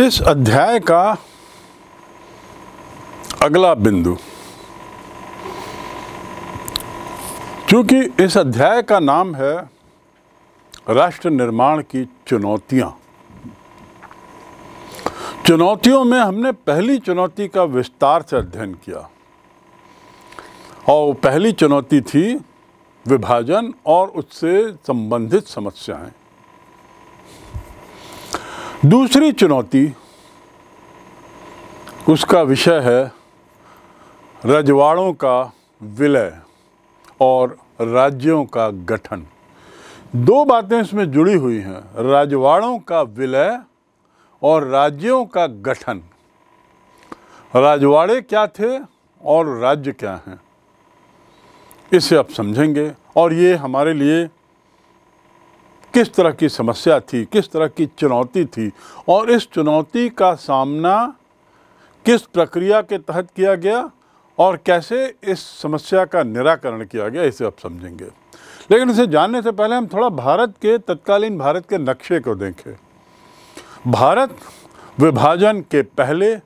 इस अध्याय का अगला बिंदु क्योंकि इस अध्याय का नाम है राष्ट्र निर्माण की चुनौतियां चुनौतियों में हमने पहली चुनौती का विस्तार से अध्ययन किया और पहली चुनौती थी विभाजन और उससे संबंधित समस्याएं दूसरी चुनौती उसका विषय है रजवाड़ों का विलय और राज्यों का गठन दो बातें इसमें जुड़ी हुई हैं राजवाड़ों का विलय और राज्यों का गठन राजवाड़े क्या थे और राज्य क्या हैं इसे आप समझेंगे और ये हमारे लिए किस तरह की समस्या थी किस तरह की चुनौती थी और इस चुनौती का सामना किस प्रक्रिया के तहत किया गया और कैसे इस समस्या का निराकरण किया गया इसे आप समझेंगे लेकिन इसे जानने से पहले हम थोड़ा भारत के तत्कालीन भारत के नक्शे को देखें भारत विभाजन के पहले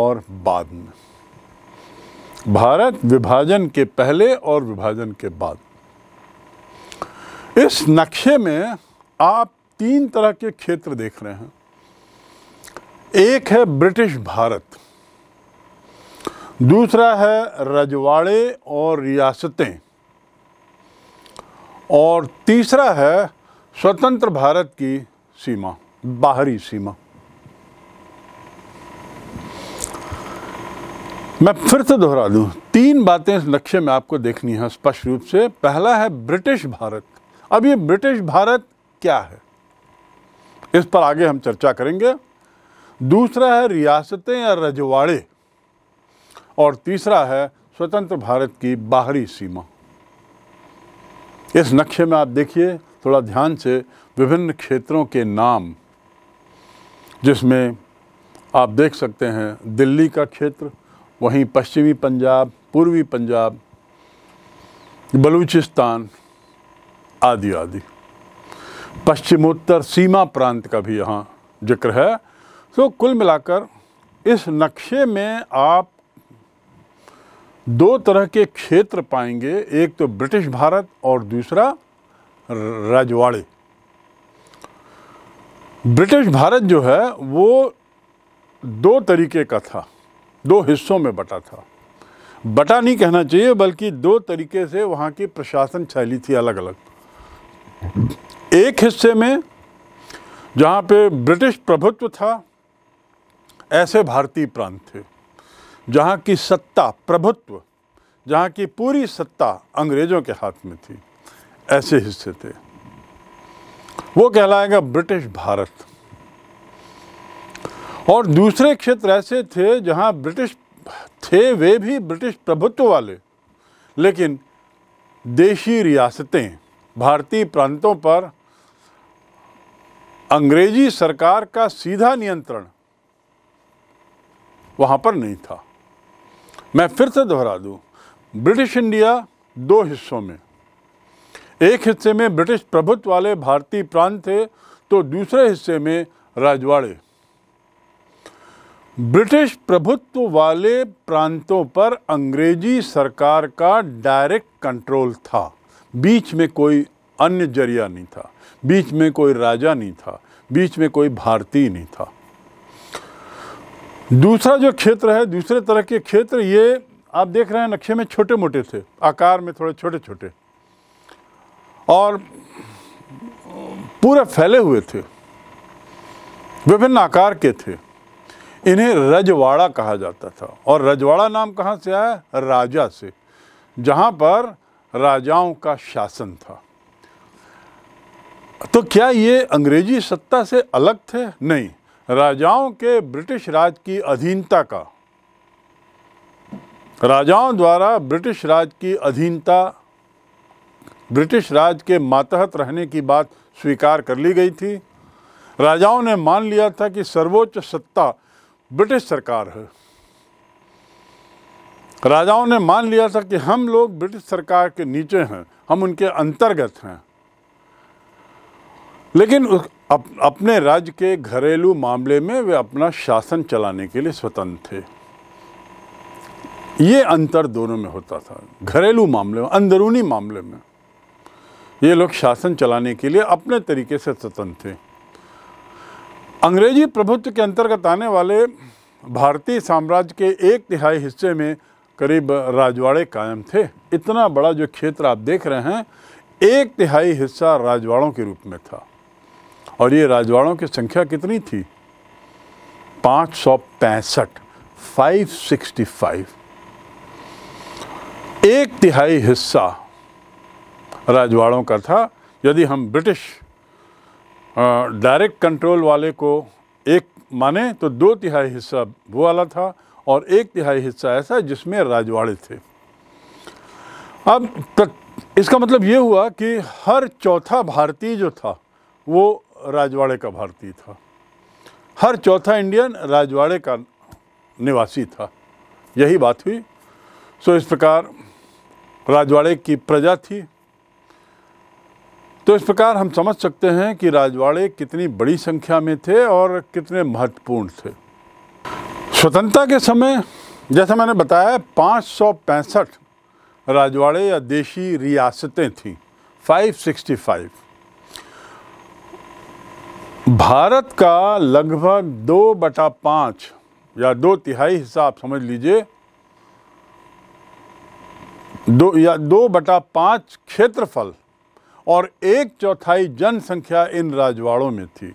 और बाद में भारत विभाजन के पहले और विभाजन के बाद इस नक्शे में आप तीन तरह के क्षेत्र देख रहे हैं एक है ब्रिटिश भारत दूसरा है रजवाड़े और रियासतें और तीसरा है स्वतंत्र भारत की सीमा बाहरी सीमा मैं फिर से दोहरा दूं तीन बातें इस नक्शे में आपको देखनी है स्पष्ट रूप से पहला है ब्रिटिश भारत अब ये ब्रिटिश भारत क्या है इस पर आगे हम चर्चा करेंगे दूसरा है रियासतें या रजवाड़े और तीसरा है स्वतंत्र भारत की बाहरी सीमा इस नक्शे में आप देखिए थोड़ा ध्यान से विभिन्न क्षेत्रों के नाम जिसमें आप देख सकते हैं दिल्ली का क्षेत्र वहीं पश्चिमी पंजाब पूर्वी पंजाब बलूचिस्तान आदि आदि पश्चिमोत्तर सीमा प्रांत का भी यहाँ जिक्र है तो कुल मिलाकर इस नक्शे में आप दो तरह के क्षेत्र पाएंगे एक तो ब्रिटिश भारत और दूसरा राजवाड़े ब्रिटिश भारत जो है वो दो तरीके का था दो हिस्सों में बटा था बटा नहीं कहना चाहिए बल्कि दो तरीके से वहाँ की प्रशासन शैली थी अलग अलग एक हिस्से में जहाँ पे ब्रिटिश प्रभुत्व था ऐसे भारतीय प्रांत थे जहाँ की सत्ता प्रभुत्व जहाँ की पूरी सत्ता अंग्रेज़ों के हाथ में थी ऐसे हिस्से थे वो कहलाएगा ब्रिटिश भारत और दूसरे क्षेत्र ऐसे थे जहाँ ब्रिटिश थे वे भी ब्रिटिश प्रभुत्व वाले लेकिन देशी रियासतें भारतीय प्रांतों पर अंग्रेजी सरकार का सीधा नियंत्रण वहाँ पर नहीं था मैं फिर से दोहरा दूँ ब्रिटिश इंडिया दो हिस्सों में एक हिस्से में ब्रिटिश प्रभुत्व वाले भारतीय प्रांत थे तो दूसरे हिस्से में राजवाड़े ब्रिटिश प्रभुत्व वाले प्रांतों पर अंग्रेजी सरकार का डायरेक्ट कंट्रोल था बीच में कोई अन्य जरिया नहीं था बीच में कोई राजा नहीं था बीच में कोई भारतीय नहीं था दूसरा जो क्षेत्र है दूसरे तरह के क्षेत्र ये आप देख रहे हैं नक्शे में छोटे मोटे थे आकार में थोड़े छोटे छोटे और पूरे फैले हुए थे विभिन्न आकार के थे इन्हें रजवाड़ा कहा जाता था और रजवाड़ा नाम कहाँ से आया राजा से जहाँ पर राजाओं का शासन था तो क्या ये अंग्रेजी सत्ता से अलग थे नहीं राजाओं के ब्रिटिश राज की अधीनता का राजाओं द्वारा ब्रिटिश राज की अधीनता ब्रिटिश राज के मातहत रहने की बात स्वीकार कर ली गई थी राजाओं ने मान लिया था कि सर्वोच्च सत्ता ब्रिटिश सरकार है राजाओं ने मान लिया था कि हम लोग ब्रिटिश सरकार के नीचे हैं हम उनके अंतर्गत हैं लेकिन अप, अपने राज्य के घरेलू मामले में वे अपना शासन चलाने के लिए स्वतंत्र थे ये अंतर दोनों में होता था घरेलू मामले में अंदरूनी मामले में ये लोग शासन चलाने के लिए अपने तरीके से स्वतंत्र थे अंग्रेजी प्रभुत्व के अंतर्गत आने वाले भारतीय साम्राज्य के एक तिहाई हिस्से में करीब राजवाड़े कायम थे इतना बड़ा जो क्षेत्र आप देख रहे हैं एक तिहाई हिस्सा राजवाड़ों के रूप में था और ये राजवाड़ों की संख्या कितनी थी पाँच सौ पैंसठ फाइव सिक्सटी फाइव एक तिहाई हिस्सा राजवाड़ों का था यदि हम ब्रिटिश डायरेक्ट कंट्रोल वाले को एक माने तो दो तिहाई हिस्सा वो वाला था और एक तिहाई हिस्सा ऐसा जिसमें राजवाड़े थे अब तक इसका मतलब ये हुआ कि हर चौथा भारतीय जो था वो राजवाड़े का भारतीय था हर चौथा इंडियन राजवाड़े का निवासी था यही बात हुई सो इस प्रकार राजवाड़े की प्रजा थी तो इस प्रकार हम समझ सकते हैं कि राजवाड़े कितनी बड़ी संख्या में थे और कितने महत्वपूर्ण थे स्वतंत्रता के समय जैसा मैंने बताया पाँच सौ पैंसठ राजवाड़े या देशी रियासतें थीं 565 भारत का लगभग दो बटा पाँच या दो तिहाई हिस्सा आप समझ लीजिए दो या दो बटा पाँच क्षेत्रफल और एक चौथाई जनसंख्या इन राजवाड़ों में थी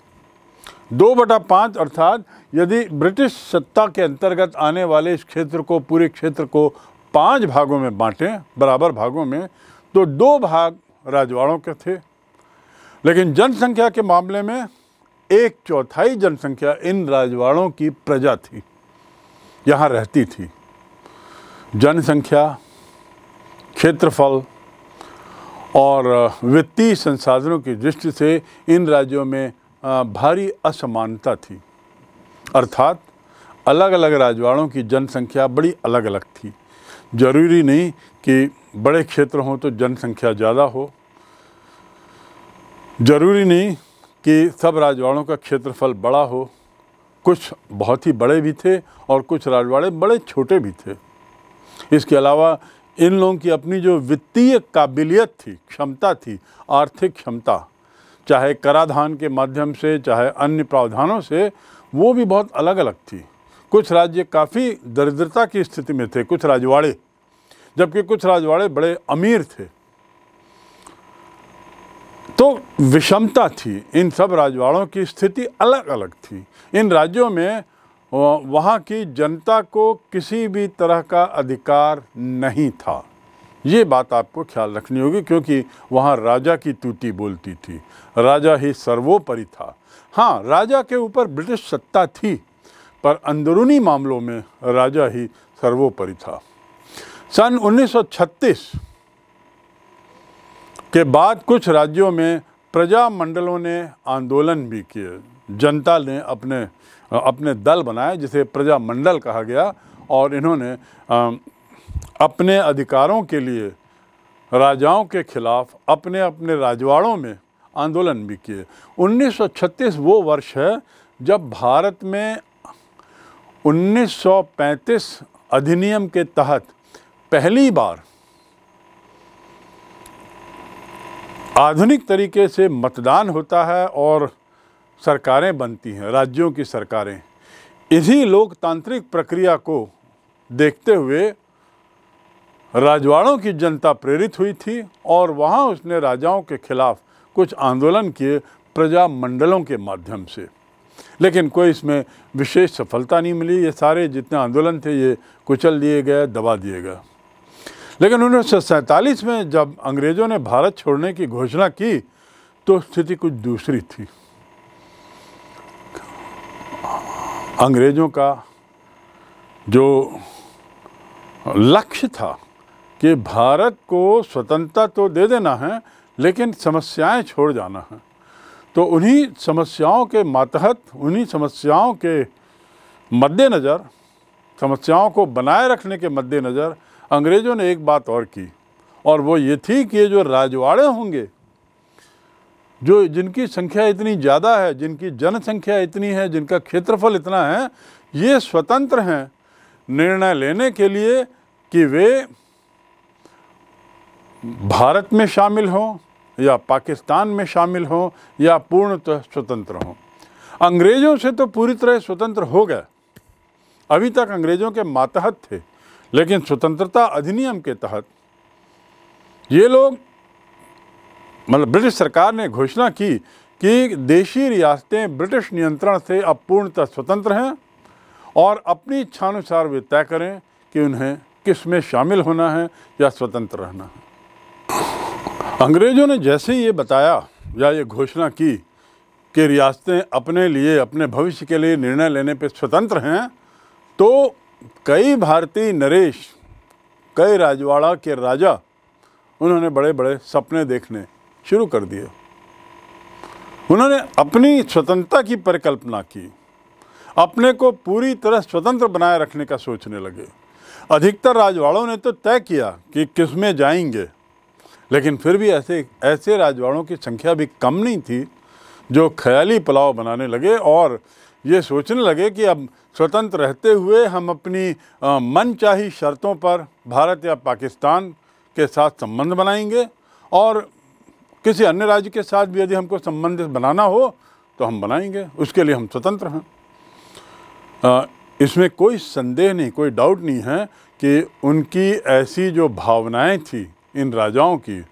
दो बटा पाँच अर्थात यदि ब्रिटिश सत्ता के अंतर्गत आने वाले इस क्षेत्र को पूरे क्षेत्र को पांच भागों में बांटें बराबर भागों में तो दो भाग राजवाड़ों के थे लेकिन जनसंख्या के मामले में एक चौथाई जनसंख्या इन राजवाड़ों की प्रजा थी यहाँ रहती थी जनसंख्या क्षेत्रफल और वित्तीय संसाधनों की दृष्टि से इन राज्यों में भारी असमानता थी अर्थात अलग अलग राजवाड़ों की जनसंख्या बड़ी अलग अलग थी ज़रूरी नहीं कि बड़े क्षेत्र हों तो जनसंख्या ज़्यादा हो ज़रूरी नहीं कि सब राजवाड़ों का क्षेत्रफल बड़ा हो कुछ बहुत ही बड़े भी थे और कुछ राजवाड़े बड़े छोटे भी थे इसके अलावा इन लोगों की अपनी जो वित्तीय काबिलियत थी क्षमता थी आर्थिक क्षमता चाहे कराधान के माध्यम से चाहे अन्य प्रावधानों से वो भी बहुत अलग अलग थी कुछ राज्य काफ़ी दरिद्रता की स्थिति में थे कुछ राजवाड़े जबकि कुछ राजवाड़े बड़े अमीर थे तो विषमता थी इन सब राजवाड़ों की स्थिति अलग अलग थी इन राज्यों में वहाँ की जनता को किसी भी तरह का अधिकार नहीं था ये बात आपको ख्याल रखनी होगी क्योंकि वहाँ राजा की तूटी बोलती थी राजा ही सर्वोपरि था हाँ राजा के ऊपर ब्रिटिश सत्ता थी पर अंदरूनी मामलों में राजा ही सर्वोपरि था सन 1936 के बाद कुछ राज्यों में प्रजा मंडलों ने आंदोलन भी किए जनता ने अपने अपने दल बनाए जिसे प्रजा मंडल कहा गया और इन्होंने अपने अधिकारों के लिए राजाओं के खिलाफ अपने अपने राजवाड़ों में आंदोलन भी किए 1936 वो वर्ष है जब भारत में 1935 अधिनियम के तहत पहली बार आधुनिक तरीके से मतदान होता है और सरकारें बनती हैं राज्यों की सरकारें इसी लोकतांत्रिक प्रक्रिया को देखते हुए राजवाड़ों की जनता प्रेरित हुई थी और वहाँ उसने राजाओं के खिलाफ कुछ आंदोलन किए प्रजा मंडलों के माध्यम से लेकिन कोई इसमें विशेष सफलता नहीं मिली ये सारे जितने आंदोलन थे ये कुचल दिए गए दबा दिए गए लेकिन उन्नीस में जब अंग्रेज़ों ने भारत छोड़ने की घोषणा की तो स्थिति कुछ दूसरी थी अंग्रेज़ों का जो लक्ष्य था कि भारत को स्वतंत्रता तो दे देना है लेकिन समस्याएं छोड़ जाना है तो उन्हीं समस्याओं के मातहत उन्हीं समस्याओं के मद्देनज़र समस्याओं को बनाए रखने के मद्देनज़र अंग्रेज़ों ने एक बात और की और वो ये थी कि ये जो राजवाड़े होंगे जो जिनकी संख्या इतनी ज़्यादा है जिनकी जनसंख्या इतनी है जिनका क्षेत्रफल इतना है ये स्वतंत्र हैं निर्णय लेने के लिए कि वे भारत में शामिल हों या पाकिस्तान में शामिल हों या पूर्णतः स्वतंत्र हों अंग्रेज़ों से तो पूरी तरह स्वतंत्र हो गए अभी तक अंग्रेज़ों के मातहत थे लेकिन स्वतंत्रता अधिनियम के तहत ये लोग मतलब ब्रिटिश सरकार ने घोषणा की कि देशी रियासतें ब्रिटिश नियंत्रण से अब पूर्णतः स्वतंत्र हैं और अपनी इच्छानुसार वे तय करें कि उन्हें किस में शामिल होना है या स्वतंत्र रहना है अंग्रेज़ों ने जैसे ही ये बताया या ये घोषणा की कि रियासतें अपने लिए अपने भविष्य के लिए निर्णय लेने पर स्वतंत्र हैं तो कई भारतीय नरेश कई राजवाड़ा के राजा उन्होंने बड़े बड़े सपने देखने शुरू कर दिए उन्होंने अपनी स्वतंत्रता की परिकल्पना की अपने को पूरी तरह स्वतंत्र बनाए रखने का सोचने लगे अधिकतर राजवाड़ों ने तो तय किया कि किस में जाएंगे लेकिन फिर भी ऐसे ऐसे राजवाड़ों की संख्या भी कम नहीं थी जो ख्याली पुलाव बनाने लगे और ये सोचने लगे कि अब स्वतंत्र रहते हुए हम अपनी मनचाही शर्तों पर भारत या पाकिस्तान के साथ संबंध बनाएंगे और किसी अन्य राज्य के साथ भी यदि हमको संबंध बनाना हो तो हम बनाएंगे उसके लिए हम स्वतंत्र हैं इसमें कोई संदेह नहीं कोई डाउट नहीं है कि उनकी ऐसी जो भावनाएं थी इन राजाओं की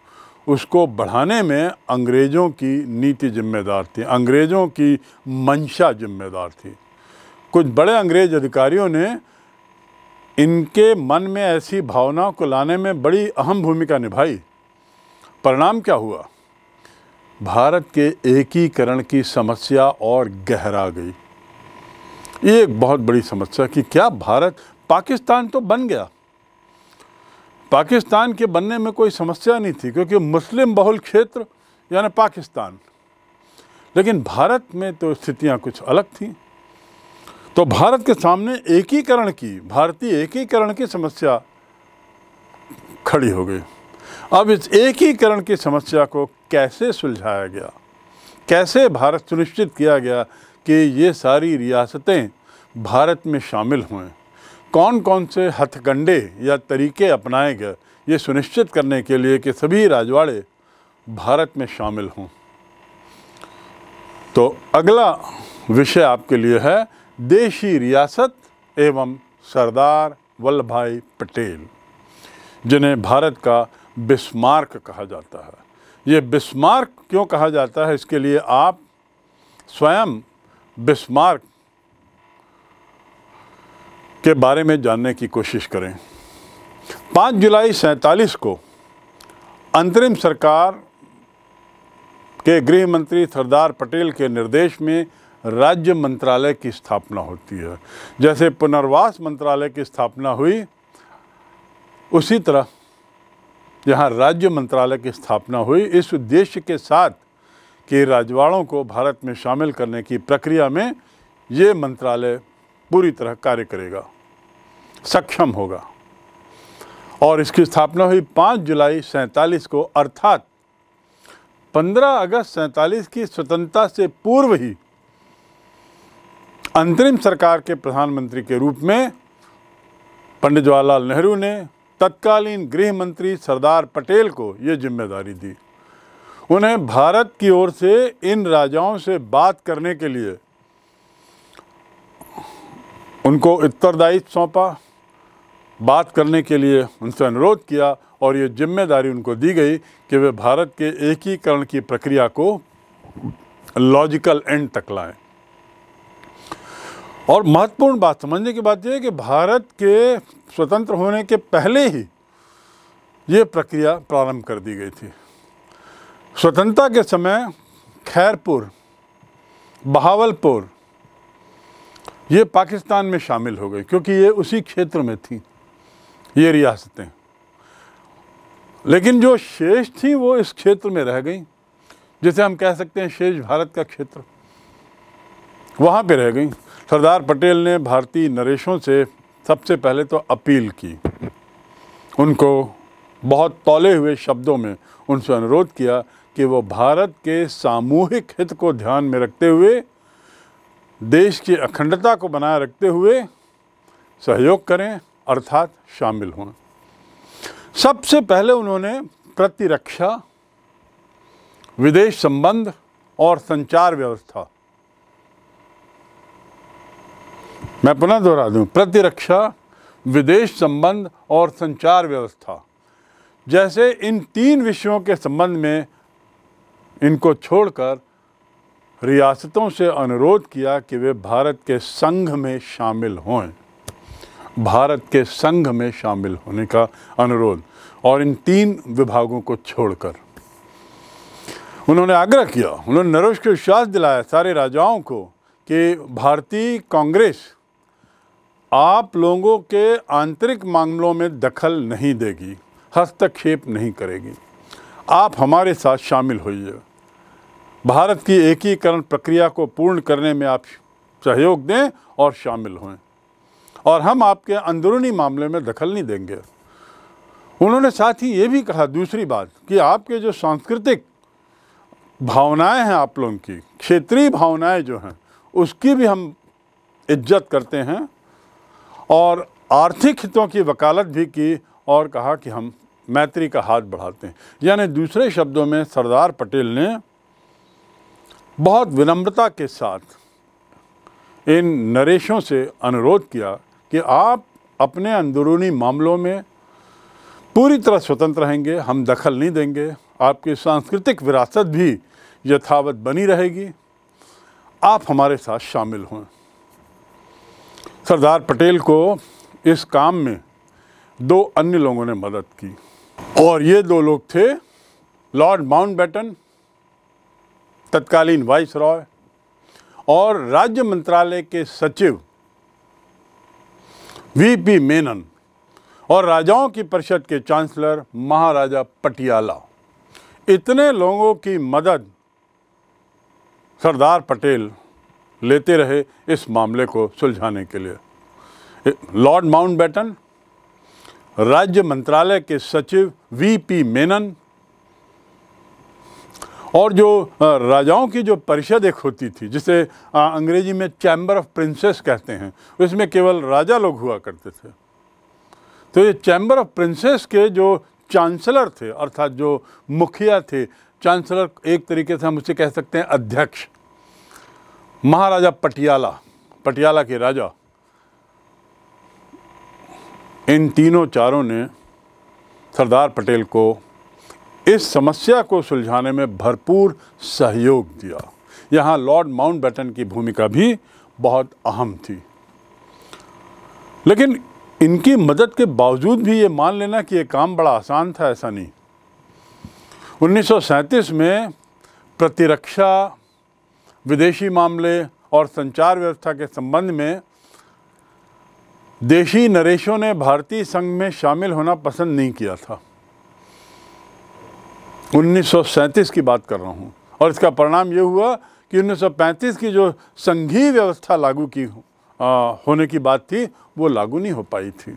उसको बढ़ाने में अंग्रेज़ों की नीति जिम्मेदार थी अंग्रेज़ों की मंशा जिम्मेदार थी कुछ बड़े अंग्रेज़ अधिकारियों ने इनके मन में ऐसी भावना को लाने में बड़ी अहम भूमिका निभाई परिणाम क्या हुआ भारत के एकीकरण की समस्या और गहरा गई ये एक बहुत बड़ी समस्या कि क्या भारत पाकिस्तान तो बन गया पाकिस्तान के बनने में कोई समस्या नहीं थी क्योंकि मुस्लिम बहुल क्षेत्र यानी पाकिस्तान लेकिन भारत में तो स्थितियां कुछ अलग थीं तो भारत के सामने एकीकरण की भारतीय एकीकरण की समस्या खड़ी हो गई अब इस एकीकरण की समस्या को कैसे सुलझाया गया कैसे भारत सुनिश्चित किया गया कि ये सारी रियासतें भारत में शामिल हुए कौन कौन से हथकंडे या तरीके अपनाए गए ये सुनिश्चित करने के लिए कि सभी राजवाड़े भारत में शामिल हों तो अगला विषय आपके लिए है देशी रियासत एवं सरदार वल्लभ भाई पटेल जिन्हें भारत का बिस्मार्क कहा जाता है ये बिस्मार्क क्यों कहा जाता है इसके लिए आप स्वयं बिस्मार्क के बारे में जानने की कोशिश करें 5 जुलाई सैंतालीस को अंतरिम सरकार के गृह मंत्री सरदार पटेल के निर्देश में राज्य मंत्रालय की स्थापना होती है जैसे पुनर्वास मंत्रालय की स्थापना हुई उसी तरह यहाँ राज्य मंत्रालय की स्थापना हुई इस उद्देश्य के साथ कि राजवाड़ों को भारत में शामिल करने की प्रक्रिया में ये मंत्रालय पूरी तरह कार्य करेगा सक्षम होगा और इसकी स्थापना हुई 5 जुलाई सैंतालीस को अर्थात पंद्रह अगस्त सैंतालीस की स्वतंत्रता से पूर्व ही अंतरिम सरकार के प्रधानमंत्री के रूप में पंडित जवाहरलाल नेहरू ने तत्कालीन गृह मंत्री सरदार पटेल को ये जिम्मेदारी दी उन्हें भारत की ओर से इन राजाओं से बात करने के लिए उनको उत्तरदायित्व सौंपा बात करने के लिए उनसे अनुरोध किया और ये जिम्मेदारी उनको दी गई कि वे भारत के एकीकरण की प्रक्रिया को लॉजिकल एंड तक लाएं और महत्वपूर्ण बात समझने की बात यह है कि भारत के स्वतंत्र होने के पहले ही ये प्रक्रिया प्रारंभ कर दी गई थी स्वतंत्रता के समय खैरपुर बहावलपुर ये पाकिस्तान में शामिल हो गई क्योंकि ये उसी क्षेत्र में थी ये रियासतें लेकिन जो शेष थी वो इस क्षेत्र में रह गई जिसे हम कह सकते हैं शेष भारत का क्षेत्र वहाँ पे रह गई सरदार पटेल ने भारतीय नरेशों से सबसे पहले तो अपील की उनको बहुत तौले हुए शब्दों में उनसे अनुरोध किया कि वो भारत के सामूहिक हित को ध्यान में रखते हुए देश की अखंडता को बनाए रखते हुए सहयोग करें अर्थात शामिल हों सबसे पहले उन्होंने प्रतिरक्षा विदेश संबंध और संचार व्यवस्था मैं पुनः दोहरा दूं प्रतिरक्षा विदेश संबंध और संचार व्यवस्था जैसे इन तीन विषयों के संबंध में इनको छोड़कर रियासतों से अनुरोध किया कि वे भारत के संघ में शामिल हों भारत के संघ में शामिल होने का अनुरोध और इन तीन विभागों को छोड़कर उन्होंने आग्रह किया उन्होंने नरोश को विश्वास दिलाया सारे राजाओं को कि भारतीय कांग्रेस आप लोगों के आंतरिक मामलों में दखल नहीं देगी हस्तक्षेप नहीं करेगी आप हमारे साथ शामिल होइएगा भारत की एकीकरण प्रक्रिया को पूर्ण करने में आप सहयोग दें और शामिल हों और हम आपके अंदरूनी मामले में दखल नहीं देंगे उन्होंने साथ ही ये भी कहा दूसरी बात कि आपके जो सांस्कृतिक भावनाएं हैं आप लोगों की क्षेत्रीय भावनाएं जो हैं उसकी भी हम इज्जत करते हैं और आर्थिक हितों की वकालत भी की और कहा कि हम मैत्री का हाथ बढ़ाते हैं यानी दूसरे शब्दों में सरदार पटेल ने बहुत विनम्रता के साथ इन नरेशों से अनुरोध किया कि आप अपने अंदरूनी मामलों में पूरी तरह स्वतंत्र रहेंगे हम दखल नहीं देंगे आपकी सांस्कृतिक विरासत भी यथावत बनी रहेगी आप हमारे साथ शामिल हों सरदार पटेल को इस काम में दो अन्य लोगों ने मदद की और ये दो लोग थे लॉर्ड माउंटबेटन तत्कालीन वाइस रॉय और राज्य मंत्रालय के सचिव वी पी मेनन और राजाओं की परिषद के चांसलर महाराजा पटियाला इतने लोगों की मदद सरदार पटेल लेते रहे इस मामले को सुलझाने के लिए लॉर्ड माउंटबेटन राज्य मंत्रालय के सचिव वी पी मेनन और जो राजाओं की जो परिषद एक होती थी जिसे अंग्रेजी में चैम्बर ऑफ प्रिंसेस कहते हैं उसमें केवल राजा लोग हुआ करते थे तो ये चैम्बर ऑफ प्रिंसेस के जो चांसलर थे अर्थात जो मुखिया थे चांसलर एक तरीके से हम उसे कह सकते हैं अध्यक्ष महाराजा पटियाला पटियाला के राजा इन तीनों चारों ने सरदार पटेल को इस समस्या को सुलझाने में भरपूर सहयोग दिया यहाँ लॉर्ड माउंटबेटन की भूमिका भी बहुत अहम थी लेकिन इनकी मदद के बावजूद भी ये मान लेना कि ये काम बड़ा आसान था ऐसा नहीं 1937 में प्रतिरक्षा विदेशी मामले और संचार व्यवस्था के संबंध में देशी नरेशों ने भारतीय संघ में शामिल होना पसंद नहीं किया था 1937 की बात कर रहा हूँ और इसका परिणाम ये हुआ कि 1935 की जो संघीय व्यवस्था लागू की आ, होने की बात थी वो लागू नहीं हो पाई थी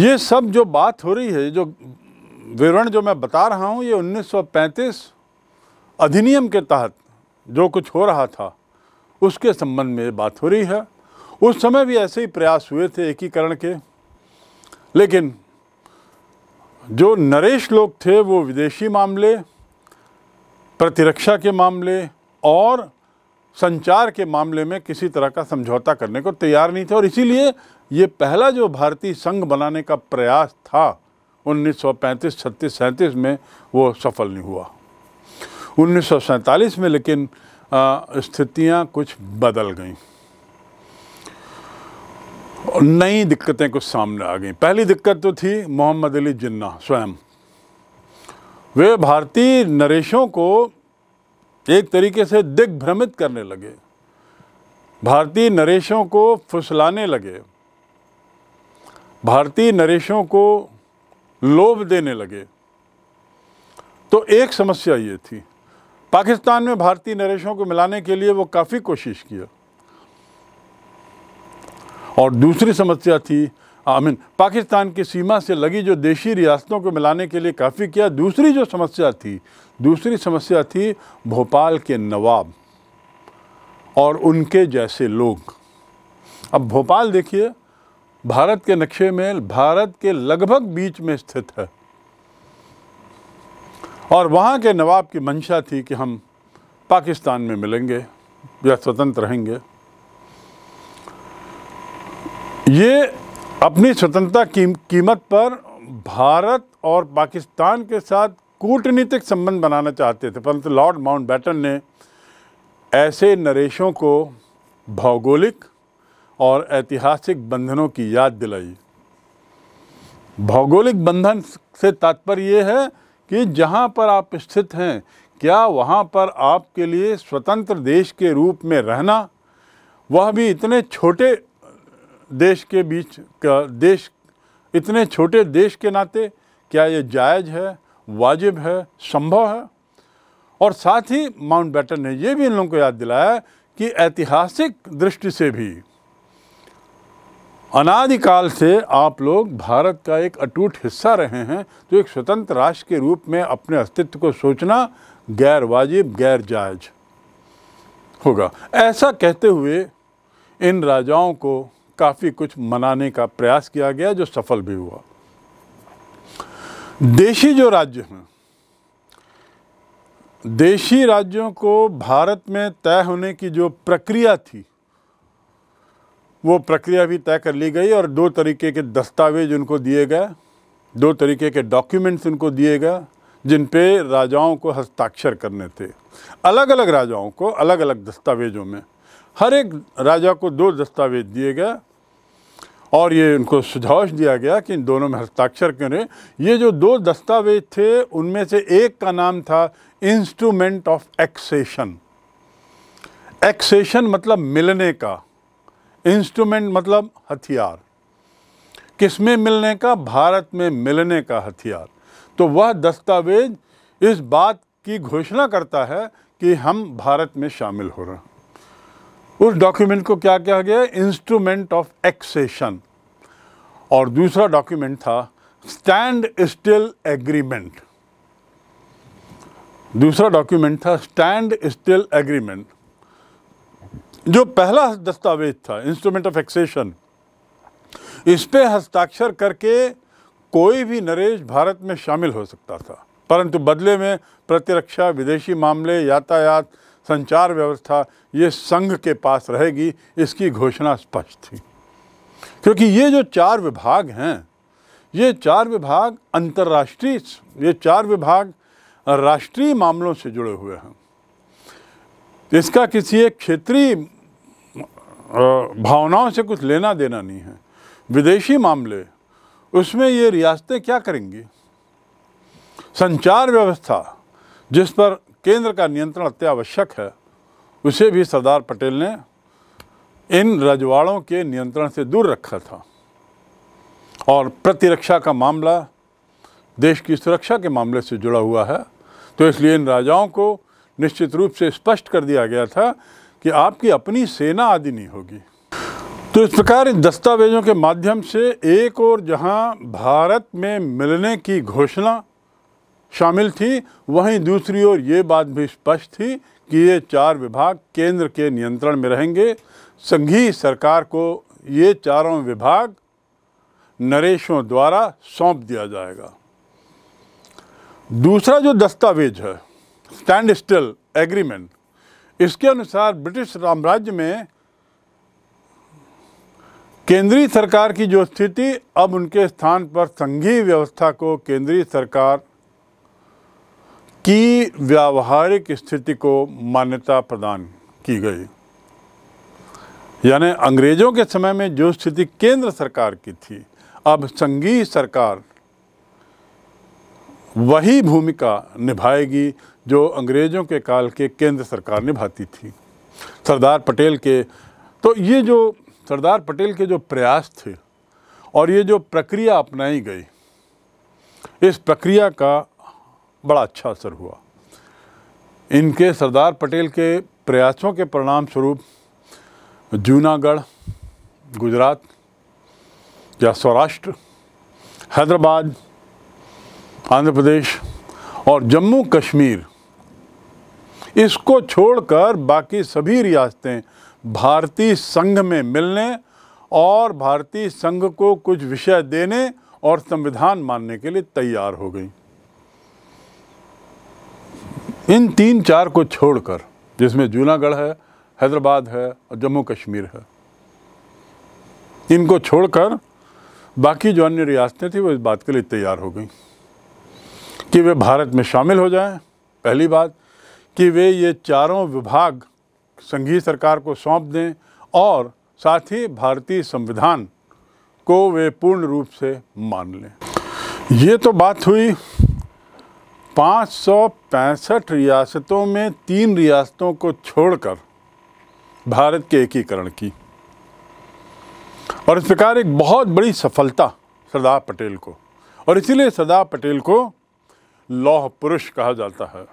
ये सब जो बात हो रही है जो विवरण जो मैं बता रहा हूँ ये 1935 अधिनियम के तहत जो कुछ हो रहा था उसके संबंध में बात हो रही है उस समय भी ऐसे ही प्रयास हुए थे एकीकरण के लेकिन जो नरेश लोग थे वो विदेशी मामले प्रतिरक्षा के मामले और संचार के मामले में किसी तरह का समझौता करने को तैयार नहीं थे और इसीलिए ये पहला जो भारतीय संघ बनाने का प्रयास था 1935, 36, सैंतीस में वो सफल नहीं हुआ उन्नीस में लेकिन स्थितियां कुछ बदल गईं नई दिक्कतें कुछ सामने आ गई पहली दिक्कत तो थी मोहम्मद अली जिन्ना स्वयं वे भारतीय नरेशों को एक तरीके से दिग्भ्रमित करने लगे भारतीय नरेशों को फुसलाने लगे भारतीय नरेशों को लोभ देने लगे तो एक समस्या ये थी पाकिस्तान में भारतीय नरेशों को मिलाने के लिए वो काफ़ी कोशिश किया और दूसरी समस्या थी आई मीन पाकिस्तान की सीमा से लगी जो देशी रियासतों को मिलाने के लिए काफ़ी किया दूसरी जो समस्या थी दूसरी समस्या थी भोपाल के नवाब और उनके जैसे लोग अब भोपाल देखिए भारत के नक्शे में भारत के लगभग बीच में स्थित है और वहाँ के नवाब की मंशा थी कि हम पाकिस्तान में मिलेंगे या स्वतंत्र रहेंगे ये अपनी स्वतंत्रता की कीमत पर भारत और पाकिस्तान के साथ कूटनीतिक संबंध बनाना चाहते थे परंतु लॉर्ड माउंट बैटन ने ऐसे नरेशों को भौगोलिक और ऐतिहासिक बंधनों की याद दिलाई भौगोलिक बंधन से तात्पर्य ये है कि जहाँ पर आप स्थित हैं क्या वहाँ पर आपके लिए स्वतंत्र देश के रूप में रहना वह भी इतने छोटे देश के बीच का देश इतने छोटे देश के नाते क्या ये जायज़ है वाजिब है संभव है और साथ ही माउंट बैटन ने यह भी इन लोगों को याद दिलाया कि ऐतिहासिक दृष्टि से भी अनादिकाल से आप लोग भारत का एक अटूट हिस्सा रहे हैं तो एक स्वतंत्र राष्ट्र के रूप में अपने अस्तित्व को सोचना गैर वाजिब गैर जायज होगा ऐसा कहते हुए इन राजाओं को काफ़ी कुछ मनाने का प्रयास किया गया जो सफल भी हुआ देशी जो राज्य हैं देशी राज्यों को भारत में तय होने की जो प्रक्रिया थी वो प्रक्रिया भी तय कर ली गई और दो तरीके के दस्तावेज उनको दिए गए दो तरीके के डॉक्यूमेंट्स उनको दिए गए जिन पे राजाओं को हस्ताक्षर करने थे अलग अलग राजाओं को अलग अलग दस्तावेजों में हर एक राजा को दो दस्तावेज दिए गए और ये उनको सुझाव दिया गया कि इन दोनों में हस्ताक्षर करें ये जो दो दस्तावेज थे उनमें से एक का नाम था इंस्ट्रूमेंट ऑफ एक्सेशन एक्सेशन मतलब मिलने का इंस्ट्रूमेंट मतलब हथियार किस में मिलने का भारत में मिलने का हथियार तो वह दस्तावेज इस बात की घोषणा करता है कि हम भारत में शामिल हो रहे हैं उस डॉक्यूमेंट को क्या कहा गया इंस्ट्रूमेंट ऑफ एक्सेशन और दूसरा डॉक्यूमेंट था स्टैंड स्टिल एग्रीमेंट दूसरा डॉक्यूमेंट था स्टैंड स्टिल एग्रीमेंट जो पहला दस्तावेज था इंस्ट्रूमेंट ऑफ एक्सेशन इस पर हस्ताक्षर करके कोई भी नरेश भारत में शामिल हो सकता था परंतु बदले में प्रतिरक्षा विदेशी मामले यातायात संचार व्यवस्था ये संघ के पास रहेगी इसकी घोषणा स्पष्ट थी क्योंकि ये जो चार विभाग हैं ये चार विभाग अंतर्राष्ट्रीय ये चार विभाग राष्ट्रीय मामलों से जुड़े हुए हैं इसका किसी एक क्षेत्रीय भावनाओं से कुछ लेना देना नहीं है विदेशी मामले उसमें ये रियासतें क्या करेंगी संचार व्यवस्था जिस पर केंद्र का नियंत्रण अत्यावश्यक है उसे भी सरदार पटेल ने इन रजवाड़ों के नियंत्रण से दूर रखा था और प्रतिरक्षा का मामला देश की सुरक्षा के मामले से जुड़ा हुआ है तो इसलिए इन राजाओं को निश्चित रूप से स्पष्ट कर दिया गया था कि आपकी अपनी सेना आदि नहीं होगी तो इस प्रकार इन दस्तावेजों के माध्यम से एक और जहां भारत में मिलने की घोषणा शामिल थी वहीं दूसरी ओर ये बात भी स्पष्ट थी कि ये चार विभाग केंद्र के नियंत्रण में रहेंगे संघीय सरकार को ये चारों विभाग नरेशों द्वारा सौंप दिया जाएगा दूसरा जो दस्तावेज है स्टैंड स्टिल एग्रीमेंट इसके अनुसार ब्रिटिश साम्राज्य में केंद्रीय सरकार की जो स्थिति अब उनके स्थान पर संघीय व्यवस्था को केंद्रीय सरकार की व्यावहारिक स्थिति को मान्यता प्रदान की गई यानी अंग्रेज़ों के समय में जो स्थिति केंद्र सरकार की थी अब संघीय सरकार वही भूमिका निभाएगी जो अंग्रेज़ों के काल के केंद्र सरकार निभाती थी सरदार पटेल के तो ये जो सरदार पटेल के जो प्रयास थे और ये जो प्रक्रिया अपनाई गई इस प्रक्रिया का बड़ा अच्छा असर हुआ इनके सरदार पटेल के प्रयासों के परिणाम स्वरूप जूनागढ़ गुजरात या सौराष्ट्र हैदराबाद आंध्र प्रदेश और जम्मू कश्मीर इसको छोड़कर बाकी सभी रियासतें भारतीय संघ में मिलने और भारतीय संघ को कुछ विषय देने और संविधान मानने के लिए तैयार हो गई इन तीन चार को छोड़कर जिसमें जूनागढ़ है हैदराबाद है और जम्मू कश्मीर है इनको छोड़कर बाकी जो अन्य रियासतें थी वो इस बात के लिए तैयार हो गई कि वे भारत में शामिल हो जाएं पहली बात कि वे ये चारों विभाग संघीय सरकार को सौंप दें और साथ ही भारतीय संविधान को वे पूर्ण रूप से मान लें ये तो बात हुई पाँच रियासतों में तीन रियासतों को छोड़कर भारत के एकीकरण की और इस प्रकार एक बहुत बड़ी सफलता सरदार पटेल को और इसीलिए सरदार पटेल को लौह पुरुष कहा जाता है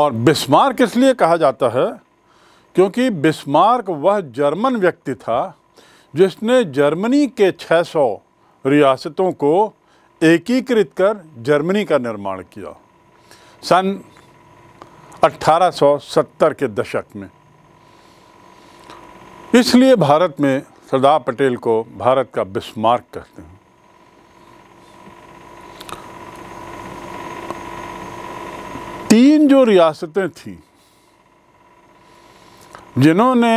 और बिस्मार्क इसलिए कहा जाता है क्योंकि बिस्मार्क वह जर्मन व्यक्ति था जिसने जर्मनी के 600 रियासतों को एकीकृत कर जर्मनी का निर्माण किया सन 1870 के दशक में इसलिए भारत में सरदार पटेल को भारत का बिस्मार्क कहते हैं तीन जो रियासतें थीं जिन्होंने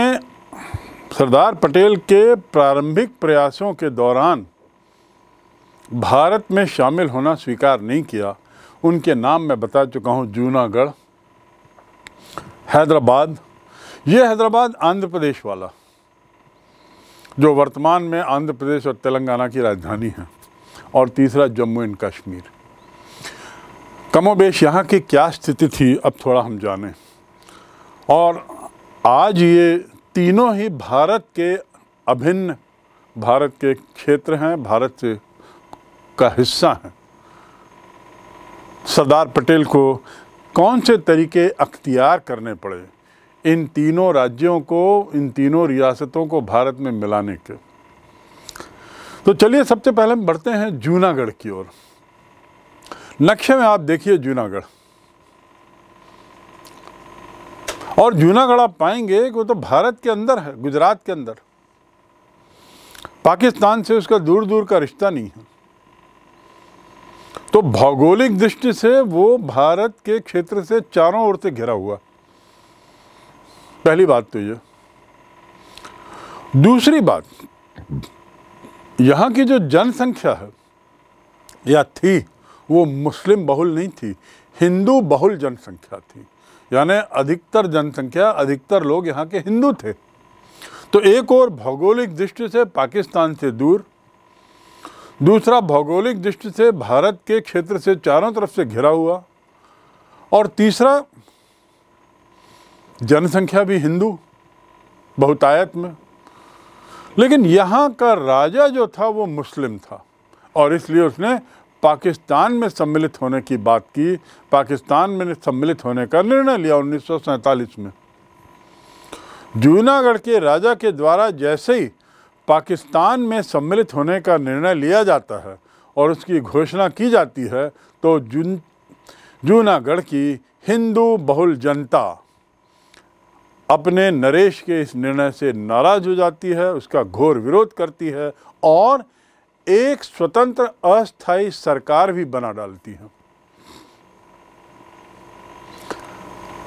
सरदार पटेल के प्रारंभिक प्रयासों के दौरान भारत में शामिल होना स्वीकार नहीं किया उनके नाम मैं बता चुका हूँ जूनागढ़ हैदराबाद ये हैदराबाद आंध्र प्रदेश वाला जो वर्तमान में आंध्र प्रदेश और तेलंगाना की राजधानी है और तीसरा जम्मू एंड कश्मीर कमोबेश यहाँ की क्या स्थिति थी अब थोड़ा हम जाने और आज ये तीनों ही भारत के अभिन्न भारत के क्षेत्र हैं भारत से का हिस्सा हैं सरदार पटेल को कौन से तरीके अख्तियार करने पड़े इन तीनों राज्यों को इन तीनों रियासतों को भारत में मिलाने के तो चलिए सबसे पहले हम बढ़ते हैं जूनागढ़ की ओर नक्शे में आप देखिए जूनागढ़ और जूनागढ़ आप पाएंगे वो तो भारत के अंदर है गुजरात के अंदर पाकिस्तान से उसका दूर दूर का रिश्ता नहीं है तो भौगोलिक दृष्टि से वो भारत के क्षेत्र से चारों ओर से घिरा हुआ पहली बात तो ये दूसरी बात यहाँ की जो जनसंख्या है या थी वो मुस्लिम बहुल नहीं थी हिंदू बहुल जनसंख्या थी यानी अधिकतर जनसंख्या अधिकतर लोग यहाँ के हिंदू थे तो एक और भौगोलिक दृष्टि से पाकिस्तान से दूर दूसरा भौगोलिक दृष्टि से भारत के क्षेत्र से चारों तरफ से घिरा हुआ और तीसरा जनसंख्या भी हिंदू बहुतायत में लेकिन यहाँ का राजा जो था वो मुस्लिम था और इसलिए उसने पाकिस्तान में सम्मिलित होने की बात की पाकिस्तान में सम्मिलित होने का निर्णय लिया उन्नीस में जूनागढ़ के राजा के द्वारा जैसे ही पाकिस्तान में सम्मिलित होने का निर्णय लिया जाता है और उसकी घोषणा की जाती है तो जून जूनागढ़ की हिंदू बहुल जनता अपने नरेश के इस निर्णय से नाराज हो जाती है उसका घोर विरोध करती है और एक स्वतंत्र अस्थायी सरकार भी बना डालती है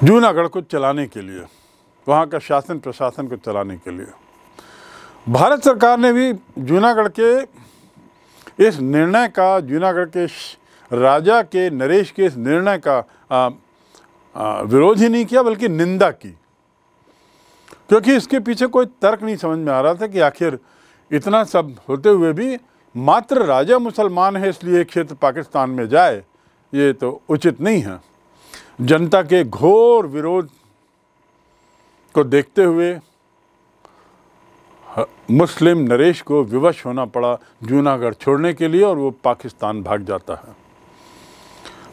जूनागढ़ को चलाने के लिए वहाँ का शासन प्रशासन को चलाने के लिए भारत सरकार ने भी जूनागढ़ के इस निर्णय का जूनागढ़ के राजा के नरेश के इस निर्णय का आ, आ, विरोध ही नहीं किया बल्कि निंदा की क्योंकि इसके पीछे कोई तर्क नहीं समझ में आ रहा था कि आखिर इतना सब होते हुए भी मात्र राजा मुसलमान है इसलिए क्षेत्र पाकिस्तान में जाए ये तो उचित नहीं है जनता के घोर विरोध को देखते हुए मुस्लिम नरेश को विवश होना पड़ा जूनागढ़ छोड़ने के लिए और वो पाकिस्तान भाग जाता है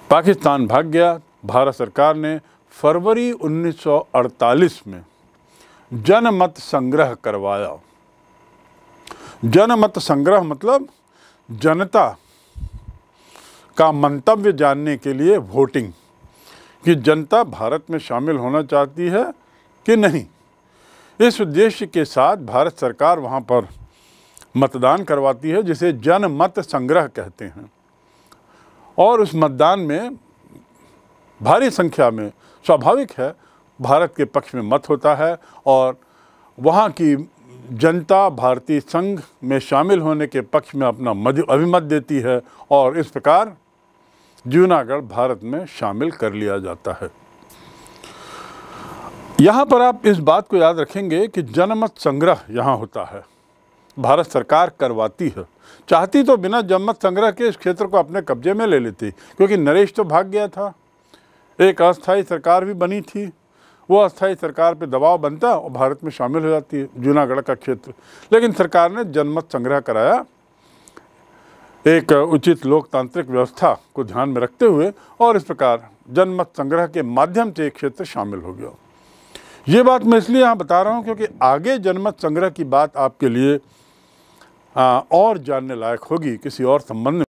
पाकिस्तान भाग गया भारत सरकार ने फरवरी 1948 में जनमत संग्रह करवाया जनमत संग्रह मतलब जनता का मंतव्य जानने के लिए वोटिंग कि जनता भारत में शामिल होना चाहती है कि नहीं इस उद्देश्य के साथ भारत सरकार वहाँ पर मतदान करवाती है जिसे जनमत संग्रह कहते हैं और उस मतदान में भारी संख्या में स्वाभाविक है भारत के पक्ष में मत होता है और वहाँ की जनता भारतीय संघ में शामिल होने के पक्ष में अपना अभिमत देती है और इस प्रकार जूनागढ़ भारत में शामिल कर लिया जाता है यहाँ पर आप इस बात को याद रखेंगे कि जनमत संग्रह यहाँ होता है भारत सरकार करवाती है चाहती तो बिना जनमत संग्रह के इस क्षेत्र को अपने कब्जे में ले लेती क्योंकि नरेश तो भाग गया था एक अस्थायी सरकार भी बनी थी वो अस्थायी सरकार पे दबाव बनता और भारत में शामिल हो जाती है जूनागढ़ का क्षेत्र लेकिन सरकार ने जनमत संग्रह कराया एक उचित लोकतांत्रिक व्यवस्था को ध्यान में रखते हुए और इस प्रकार जनमत संग्रह के माध्यम से एक क्षेत्र शामिल हो गया ये बात मैं इसलिए यहाँ बता रहा हूँ क्योंकि आगे जनमत संग्रह की बात आपके लिए आ, और जानने लायक होगी किसी और संबंध में